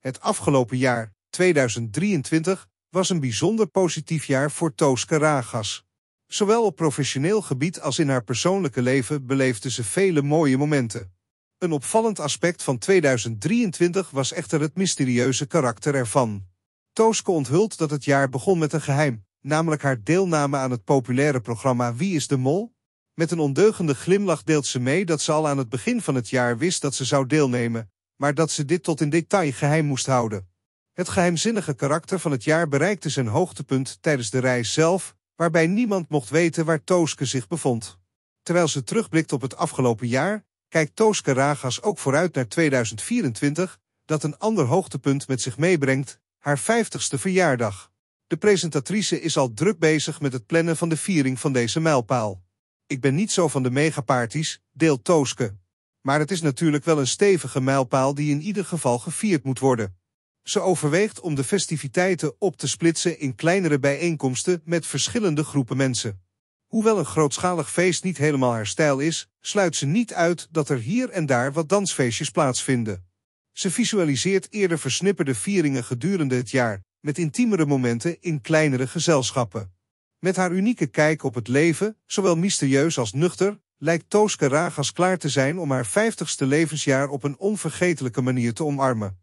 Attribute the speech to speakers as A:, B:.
A: Het afgelopen jaar, 2023, was een bijzonder positief jaar voor Tooske Ragas. Zowel op professioneel gebied als in haar persoonlijke leven beleefde ze vele mooie momenten. Een opvallend aspect van 2023 was echter het mysterieuze karakter ervan. Tooske onthult dat het jaar begon met een geheim, namelijk haar deelname aan het populaire programma Wie is de Mol? Met een ondeugende glimlach deelt ze mee dat ze al aan het begin van het jaar wist dat ze zou deelnemen, maar dat ze dit tot in detail geheim moest houden. Het geheimzinnige karakter van het jaar bereikte zijn hoogtepunt tijdens de reis zelf, waarbij niemand mocht weten waar Tooske zich bevond. Terwijl ze terugblikt op het afgelopen jaar, kijkt Tooske Ragas ook vooruit naar 2024, dat een ander hoogtepunt met zich meebrengt, haar 50ste verjaardag. De presentatrice is al druk bezig met het plannen van de viering van deze mijlpaal. Ik ben niet zo van de megaparties, deelt Tooske. Maar het is natuurlijk wel een stevige mijlpaal die in ieder geval gevierd moet worden. Ze overweegt om de festiviteiten op te splitsen in kleinere bijeenkomsten met verschillende groepen mensen. Hoewel een grootschalig feest niet helemaal haar stijl is, sluit ze niet uit dat er hier en daar wat dansfeestjes plaatsvinden. Ze visualiseert eerder versnipperde vieringen gedurende het jaar, met intiemere momenten in kleinere gezelschappen. Met haar unieke kijk op het leven, zowel mysterieus als nuchter, lijkt Tooske Ragas klaar te zijn om haar 50ste levensjaar op een onvergetelijke manier te omarmen.